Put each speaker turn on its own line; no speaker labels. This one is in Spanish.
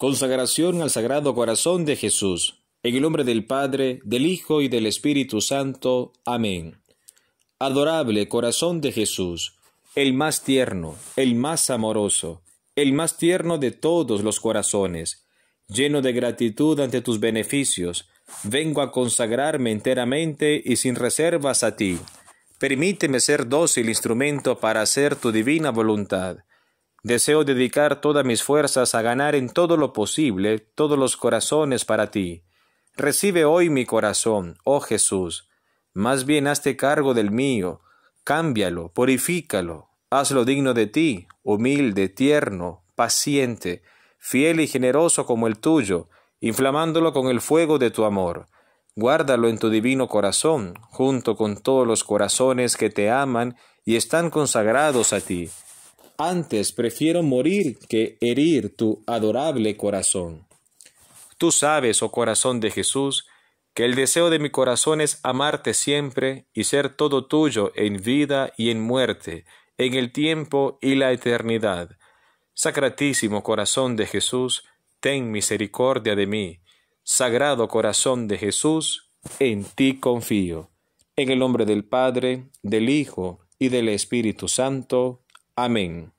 Consagración al Sagrado Corazón de Jesús. En el nombre del Padre, del Hijo y del Espíritu Santo. Amén. Adorable Corazón de Jesús, el más tierno, el más amoroso, el más tierno de todos los corazones, lleno de gratitud ante tus beneficios, vengo a consagrarme enteramente y sin reservas a ti. Permíteme ser dócil instrumento para hacer tu divina voluntad Deseo dedicar todas mis fuerzas a ganar en todo lo posible todos los corazones para ti. Recibe hoy mi corazón, oh Jesús. Más bien hazte cargo del mío, cámbialo, purifícalo, hazlo digno de ti, humilde, tierno, paciente, fiel y generoso como el tuyo, inflamándolo con el fuego de tu amor. Guárdalo en tu divino corazón, junto con todos los corazones que te aman y están consagrados a ti. Antes prefiero morir que herir tu adorable corazón. Tú sabes, oh corazón de Jesús, que el deseo de mi corazón es amarte siempre y ser todo tuyo en vida y en muerte, en el tiempo y la eternidad. Sacratísimo corazón de Jesús, ten misericordia de mí. Sagrado corazón de Jesús, en ti confío. En el nombre del Padre, del Hijo y del Espíritu Santo. Amén.